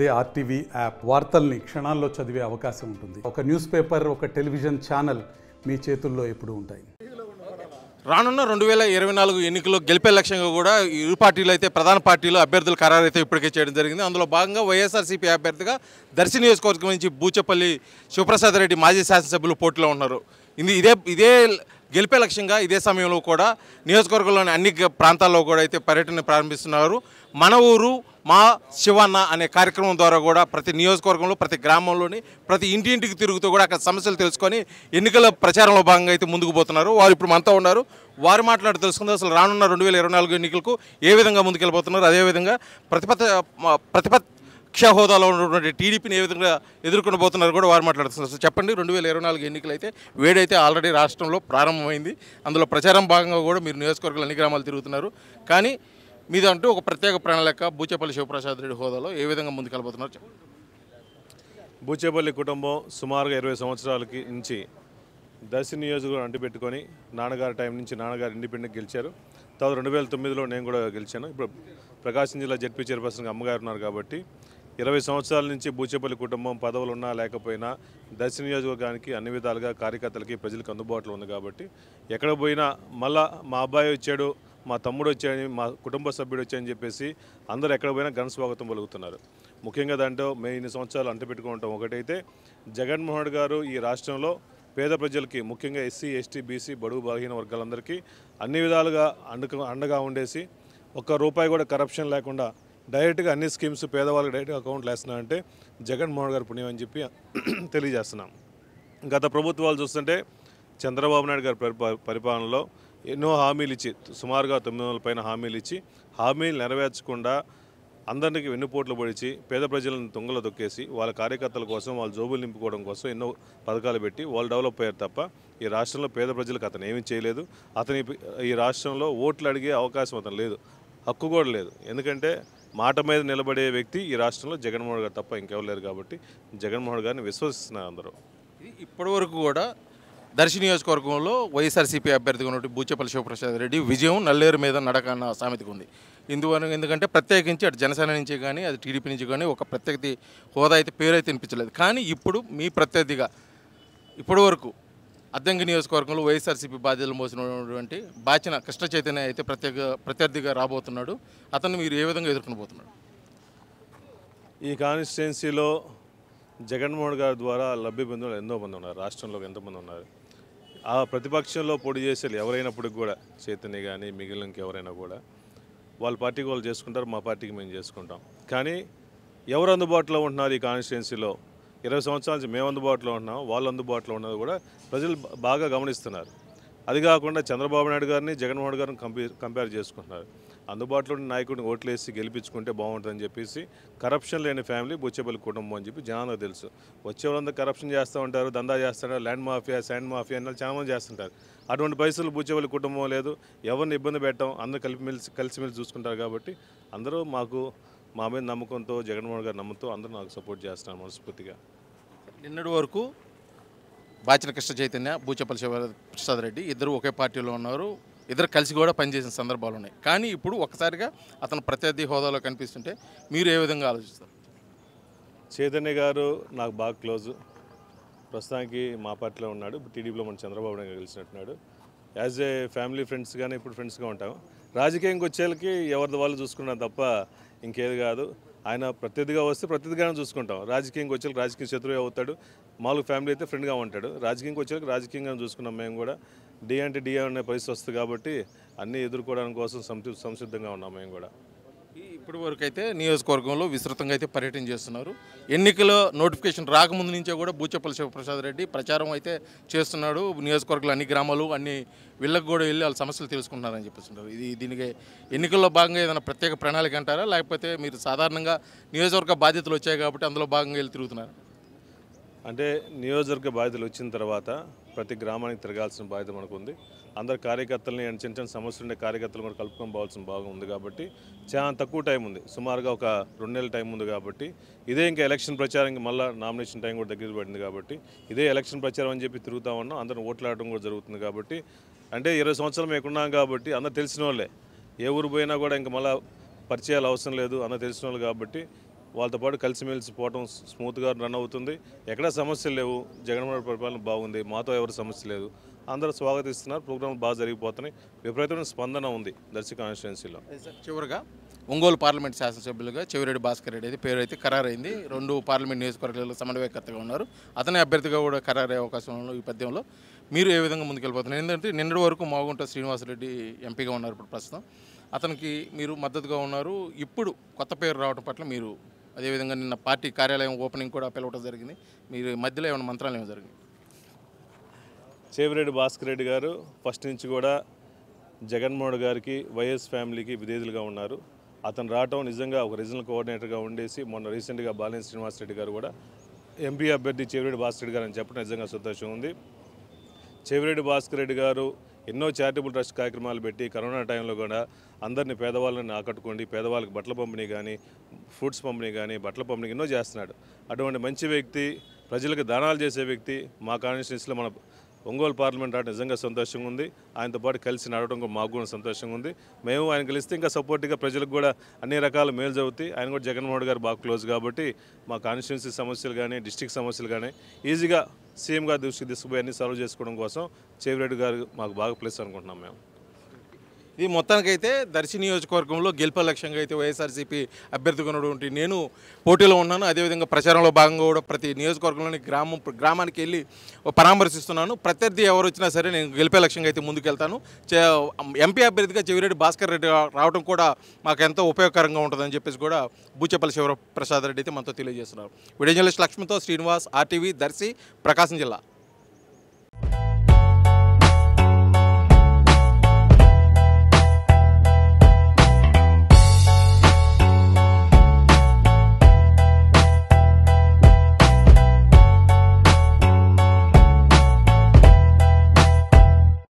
అదే RTV app వార్తల్ని క్షణాల్లో చదివే అవకాశం ఉంటుంది ఒక న్యూస్ పేపర్ ఒక టెలివిజన్ ఛానల్ మీ చేతుల్లో ఎప్పుడు ఉంటాయి రానున్న రెండు వేల ఇరవై నాలుగు ఎన్నికల్లో గెలిపే లక్ష్యంగా కూడా ఇరు పార్టీలు అయితే ప్రధాన పార్టీలు అభ్యర్థులు ఖరారైతే ఇప్పటికే చేయడం జరిగింది అందులో భాగంగా వైఎస్ఆర్సీపీ అభ్యర్థిగా దర్శి నియోజకవర్గం నుంచి బూచపల్లి శివప్రసాద్ రెడ్డి మాజీ శాసనసభ్యులు పోటీలో ఉన్నారు ఇది ఇదే ఇదే గెలిపే లక్ష్యంగా ఇదే సమయంలో కూడా నియోజకవర్గంలోని అన్ని ప్రాంతాల్లో కూడా అయితే పర్యటన ప్రారంభిస్తున్నారు మన ఊరు మా శివన్న అనే కార్యక్రమం ద్వారా కూడా ప్రతి నియోజకవర్గంలో ప్రతి గ్రామంలోని ప్రతి ఇంటింటికి తిరుగుతూ కూడా అక్కడ సమస్యలు తెలుసుకొని ఎన్నికల ప్రచారంలో భాగంగా అయితే ముందుకు పోతున్నారు వారు ఇప్పుడు మనతో ఉన్నారు వారు మాట్లాడి తెలుసుకుందాం అసలు రానున్న రెండు వేల ఇరవై నాలుగు ఎన్నికలకు ఏ విధంగా ముందుకెళ్ళిపోతున్నారు అదేవిధంగా ప్రతిపత్ ప్రతిపత్ ముఖ్య హోదాలో ఉన్నటువంటి టీడీపీని ఏ విధంగా ఎదుర్కొనబోతున్నారు కూడా వారు మాట్లాడుతున్నారు చెప్పండి రెండు వేల ఇరవై నాలుగు ఎన్నికలైతే వేడైతే ఆల్రెడీ రాష్ట్రంలో ప్రారంభమైంది అందులో ప్రచారం భాగంగా కూడా మీరు నియోజకవర్గాలు అన్ని గ్రామాలు తిరుగుతున్నారు కానీ మీదంటూ ఒక ప్రత్యేక ప్రణాళిక బూచేపల్లి శివప్రసాద్ రెడ్డి హోదాలో ఏ విధంగా ముందుకెళ్ళబోతున్నారు చెప్పండి బూచేపల్లి కుటుంబం సుమారుగా ఇరవై సంవత్సరాలకి నుంచి దశ నియోజకవర్గం అంటిపెట్టుకొని నాన్నగారి టైం నుంచి నాన్నగారు ఇండిపెండెంట్ గెలిచారు తర్వాత రెండు వేల తొమ్మిదిలో నేను కూడా గెలిచాను ఇప్పుడు ప్రకాశం జిల్లా జడ్పీ చైర్పర్సన్గా అమ్మగారు ఉన్నారు కాబట్టి ఇరవై సంవత్సరాల నుంచి బూచేపల్లి కుటుంబం పదవులు ఉన్నా లేకపోయినా దశ నియోజకవర్గానికి అన్ని విధాలుగా కార్యకర్తలకి ప్రజలకు అందుబాటులో ఉంది కాబట్టి ఎక్కడ పోయినా మళ్ళా మా అబ్బాయి వచ్చాడు మా తమ్ముడు వచ్చాయని మా కుటుంబ సభ్యుడు వచ్చాయని చెప్పేసి అందరూ ఎక్కడ పోయినా ఘన స్వాగతం పలుకుతున్నారు ముఖ్యంగా దాంట్లో మేము ఇన్ని సంవత్సరాలు అంటపెట్టుకుంటాం ఒకటైతే జగన్మోహన్ గారు ఈ రాష్ట్రంలో పేద ప్రజలకి ముఖ్యంగా ఎస్సీ ఎస్టీ బీసీ బడుగు బలహీన వర్గాలందరికీ అన్ని విధాలుగా అండగా ఉండేసి ఒక్క రూపాయి కూడా కరప్షన్ లేకుండా డైరెక్ట్గా అన్ని స్కీమ్స్ పేదవాళ్ళకి డైరెక్ట్గా అకౌంట్లు అంటే జగన్మోహన్ గారు పుణ్యం అని చెప్పి తెలియజేస్తున్నాం గత ప్రభుత్వాలు చూస్తుంటే చంద్రబాబు నాయుడు గారి పరిపాలనలో ఎన్నో హామీలు ఇచ్చి సుమారుగా తొమ్మిది వందల పైన హామీలు ఇచ్చి హామీలు నెరవేర్చకుండా అందరికీ వెన్నుపోట్లు పొడిచి పేద ప్రజలను తుంగలో తొక్కేసి వాళ్ళ కార్యకర్తల కోసం వాళ్ళ జోబులు నింపుకోవడం కోసం ఎన్నో పథకాలు పెట్టి వాళ్ళు డెవలప్ అయ్యారు తప్ప ఈ రాష్ట్రంలో పేద ప్రజలకు అతను ఏమీ చేయలేదు అతని ఈ రాష్ట్రంలో ఓట్లు అడిగే అవకాశం అతను లేదు హక్కు కూడా లేదు ఎందుకంటే మాట మీద నిలబడే వ్యక్తి ఈ రాష్ట్రంలో జగన్మోహన్ గారు తప్ప ఇంకెవరు లేరు కాబట్టి జగన్మోహన్ గారిని విశ్వసిస్తున్నారు అందరూ ఇప్పటి వరకు కూడా దర్శి నియోజకవర్గంలో వైఎస్ఆర్సీపీ అభ్యర్థిగా ఉన్నటువంటి బూచేపల్లి శివప్రసాద్ రెడ్డి విజయం నల్లేరు మీద నడక అన్న సామెతకు ఉంది ఇందువల్ల ఎందుకంటే ప్రత్యేకించి అటు జనసేన నుంచి కానీ అది టీడీపీ నుంచి కానీ ఒక ప్రత్యేక హోదా అయితే పేరు అయితే వినిపించలేదు కానీ ఇప్పుడు మీ ప్రత్యర్థిగా ఇప్పటివరకు అద్దంగి నియోజకవర్గంలో వైఎస్ఆర్సీపీ బాధ్యతలు మోసినటువంటి బాచిన కృష్ణ చైతన్య అయితే ప్రత్యేక ప్రత్యర్థిగా రాబోతున్నాడు అతను మీరు ఏ విధంగా ఎదుర్కొనబోతున్నాడు ఈ కాన్స్టిట్యున్సీలో జగన్మోహన్ గారి ద్వారా లబ్ధి బంధువులు ఎంతో మంది ఉన్నారు రాష్ట్రంలో ఎంతోమంది ఉన్నారు ఆ ప్రతిపక్షంలో పొడి చేసేది ఎవరైనప్పటికి కూడా చైతన్య కానీ మిగిలిన ఎవరైనా కూడా వాళ్ళ పార్టీకి వాళ్ళు చేసుకుంటారు మా పార్టీకి మేము చేసుకుంటాం కానీ ఎవరు అందుబాటులో ఉంటున్నారు ఈ కాన్స్టిట్యున్సీలో ఇరవై సంవత్సరాల నుంచి మేము అందుబాటులో ఉన్నాం వాళ్ళు అందుబాటులో ఉన్నది కూడా ప్రజలు బాగా గమనిస్తున్నారు అది కాకుండా చంద్రబాబు నాయుడు గారిని జగన్మోహన్ గారిని కంపేర్ కంపేర్ చేసుకుంటున్నారు అందుబాటులో ఉన్న నాయకుడిని ఓట్లేసి గెలిపించుకుంటే బాగుంటుందని చెప్పేసి కరప్షన్ లేని ఫ్యామిలీ బుచ్చేపల్లి కుటుంబం అని చెప్పి జనాలకు తెలుసు వచ్చే కరప్షన్ చేస్తూ ఉంటారు దందా చేస్తుంటారు ల్యాండ్ మాఫియా శాండ్ మాఫియా అన్న చాలామంది చేస్తుంటారు అటువంటి పరిస్థితులు బుచ్చేపల్లి కుటుంబం లేదు ఎవరిని ఇబ్బంది పెట్టడం అందరూ కలిపి మెలిసి కలిసిమెలిసి చూసుకుంటారు కాబట్టి అందరూ మాకు మా మీద నమ్మకంతో జగన్మోహన్ గారు నమ్మకంతో అందరూ నాకు సపోర్ట్ చేస్తున్నారు మనస్ఫూర్తిగా నిన్నటి వరకు బాచిన కృష్ణ చైతన్య బూచపల్లి శివప్రసాద్ రెడ్డి ఇద్దరు ఒకే పార్టీలో ఉన్నారు ఇద్దరు కలిసి కూడా పనిచేసిన సందర్భాలు ఉన్నాయి కానీ ఇప్పుడు ఒక్కసారిగా అతను ప్రత్యర్థి హోదాలో కనిపిస్తుంటే మీరు ఏ విధంగా ఆలోచిస్తారు చైతన్య గారు నాకు బాగా క్లోజు ప్రస్తుతానికి మా పార్టీలో ఉన్నాడు టీడీపీలో మన చంద్రబాబు నాయుడు కలిసినట్టున్నాడు యాజ్ ఏ ఫ్యామిలీ ఫ్రెండ్స్గానే ఇప్పుడు ఫ్రెండ్స్గా ఉంటాం రాజకీయంకి వచ్చేళ్ళకి ఎవరిది వాళ్ళు చూసుకున్నాం తప్ప ఇంకేది కాదు ఆయన ప్రతిదిగా వస్తే ప్రతిదిగానే చూసుకుంటాం రాజకీయంకి వచ్చే రాజకీయ శత్రువు అవుతాడు మామూలు ఫ్యామిలీ అయితే ఫ్రెండ్గా ఉంటాడు రాజకీయంకి వచ్చే రాజకీయంగా చూసుకున్నాం మేము కూడా డి అంటే డిఏ అనే పరిస్థితి వస్తుంది కాబట్టి అన్నీ ఎదుర్కోవడానికి కోసం సంసిద్ధంగా ఉన్నాం మేము కూడా ఇప్పటి వరకు అయితే నియోజకవర్గంలో విస్తృతంగా అయితే పర్యటన చేస్తున్నారు ఎన్నికల నోటిఫికేషన్ రాకముందు నుంచే కూడా బూచపల్లి శివప్రసాద్ రెడ్డి ప్రచారం అయితే చేస్తున్నాడు నియోజకవర్గంలో అన్ని గ్రామాలు అన్ని వీళ్ళకి కూడా వెళ్ళి వాళ్ళ సమస్యలు తెలుసుకుంటున్నారని చెప్పేస్తున్నారు ఇది దీనికి ఎన్నికల్లో భాగంగా ఏదైనా ప్రత్యేక ప్రణాళిక అంటారా లేకపోతే మీరు సాధారణంగా నియోజకవర్గ బాధ్యతలు వచ్చాయి కాబట్టి అందులో భాగంగా వెళ్ళి తిరుగుతున్నారు అంటే నియోజకవర్గ బాధ్యతలు వచ్చిన తర్వాత ప్రతి గ్రామానికి తిరగాల్సిన బాధ్యత మనకు ఉంది అందరు కార్యకర్తలని అండ్ చిన్న చిన్న సమస్యలు ఉండే కార్యకర్తలు కూడా కలుపుకొని పోవాల్సిన భాగం ఉంది కాబట్టి చాలా తక్కువ టైం ఉంది సుమారుగా ఒక రెండు నెలల టైం ఉంది కాబట్టి ఇదే ఇంకా ఎలక్షన్ ప్రచారం మళ్ళీ నామినేషన్ టైం కూడా దగ్గర పడింది కాబట్టి ఇదే ఎలక్షన్ ప్రచారం అని చెప్పి తిరుగుతా ఉన్నాం అందరం ఓట్లాడడం కూడా జరుగుతుంది కాబట్టి అంటే ఇరవై సంవత్సరాలు మేము ఉన్నాం కాబట్టి అందరు తెలిసిన వాళ్ళే ఏ ఊరు పోయినా కూడా ఇంకా మళ్ళీ పరిచయాలు అవసరం లేదు అందరు తెలిసిన వాళ్ళు కాబట్టి వాళ్ళతో పాటు కలిసిమెలిసి పోవటం స్మూత్గా రన్ అవుతుంది ఎక్కడ సమస్యలు లేవు జగన్మోహన్ పరిపాలన బాగుంది మాతో ఎవరు సమస్య లేదు అందరూ స్వాగతిస్తున్నారు ప్రోగ్రాం బాగా జరిగిపోతున్నాయి విపరీతమైన స్పందన ఉంది దర్శి కాన్స్టిట్యున్సీలో చివరిగా ఒంగోలు పార్లమెంట్ శాసనసభ్యులుగా చెవిరెడ్డి భాస్కర్ రెడ్డి అయితే పేరు అయితే ఖరారైంది రెండు పార్లమెంట్ నియోజకవర్గాల్లో సమన్వయకర్తగా ఉన్నారు అతనే అభ్యర్థిగా కూడా ఖరారయ్యే అవకాశం ఈ పద్యంలో మీరు ఏ విధంగా ముందుకెళ్ళిపోతున్నారు ఎందుకంటే నిన్నటి వరకు మాగుంట శ్రీనివాసరెడ్డి ఎంపీగా ఉన్నారు ఇప్పుడు ప్రస్తుతం అతనికి మీరు మద్దతుగా ఉన్నారు ఇప్పుడు కొత్త పేరు రావడం పట్ల మీరు అదేవిధంగా నిన్న పార్టీ కార్యాలయం ఓపెనింగ్ కూడా పిలవడం జరిగింది మీరు మధ్యలో ఏమైనా మంత్రాలు ఏమైనా జరిగింది చేవిరెడ్డి భాస్కర్ రెడ్డి గారు ఫస్ట్ నుంచి కూడా జగన్మోహన్ గారికి వైఎస్ ఫ్యామిలీకి విధేదులుగా ఉన్నారు అతను రావటం నిజంగా ఒక రీజనల్ కోఆర్డినేటర్గా ఉండేసి మొన్న రీసెంట్గా బాలినేని శ్రీనివాసరెడ్డి గారు కూడా ఎంపీ అభ్యర్థి చేవిరెడ్డి భాస్కర్ రెడ్డి గారు అని చెప్పడం నిజంగా సంతోషం ఉంది చెవిరెడ్డి భాస్కర్ రెడ్డి గారు ఎన్నో చారిటబుల్ ట్రస్ట్ కార్యక్రమాలు పెట్టి కరోనా టైంలో కూడా అందరినీ పేదవాళ్ళని ఆకట్టుకోండి పేదవాళ్ళకి బట్టల పంపిణీ కానీ ఫ్రూట్స్ పంపిణీ కానీ బట్టల పంపిణీ ఎన్నో చేస్తున్నాడు అటువంటి మంచి వ్యక్తి ప్రజలకు దానాలు చేసే వ్యక్తి మా కాన్స్టిట్యూన్సీలో మన ఒంగోలు పార్లమెంట్ రావడం నిజంగా సంతోషంగా ఉంది ఆయనతో పాటు కలిసి నడవడం కూడా మాకు కూడా సంతోషంగా ఉంది మేము ఆయన కలిస్తే ఇంకా సపోర్ట్గా ప్రజలకు కూడా అన్ని రకాల మేలు జరుగుతాయి ఆయన కూడా జగన్మోహన్ గారు బాగా క్లోజ్ కాబట్టి మా కాన్స్టిట్యున్సీ సమస్యలు కానీ డిస్టిక్ సమస్యలు కానీ ఈజీగా సీఎం గారు దృష్టికి తీసుకుపోయి అన్ని సాల్వ్ చేసుకోవడం కోసం చేవిరెడ్డి గారు మాకు బాగా ప్లేస్ అనుకుంటున్నాం మేము ఇది మొత్తానికైతే దర్శి నియోజకవర్గంలో గెలుపు లక్ష్యంగా అయితే వైఎస్ఆర్సీపీ అభ్యర్థికున్నటువంటి నేను పోటీలో ఉన్నాను అదేవిధంగా ప్రచారంలో భాగంగా కూడా ప్రతి నియోజకవర్గంలోని గ్రామం గ్రామానికి వెళ్ళి పరామర్శిస్తున్నాను ప్రత్యర్థి ఎవరు వచ్చినా సరే నేను గెలిపే లక్ష్యంగా అయితే ముందుకెళ్తాను ఎంపీ అభ్యర్థిగా చెవిరెడ్డి భాస్కర్ రెడ్డి రావడం కూడా మాకు ఎంతో ఉపయోగకరంగా ఉంటుందని చెప్పేసి కూడా బూచేపల్లి శివప్రసాద్ రెడ్డి అయితే మనతో తెలియజేస్తున్నారు వీడియో జర్నలిస్ట్ లక్ష్మితో శ్రీనివాస్ ఆర్టీవీ దర్శి ప్రకాశం జిల్లా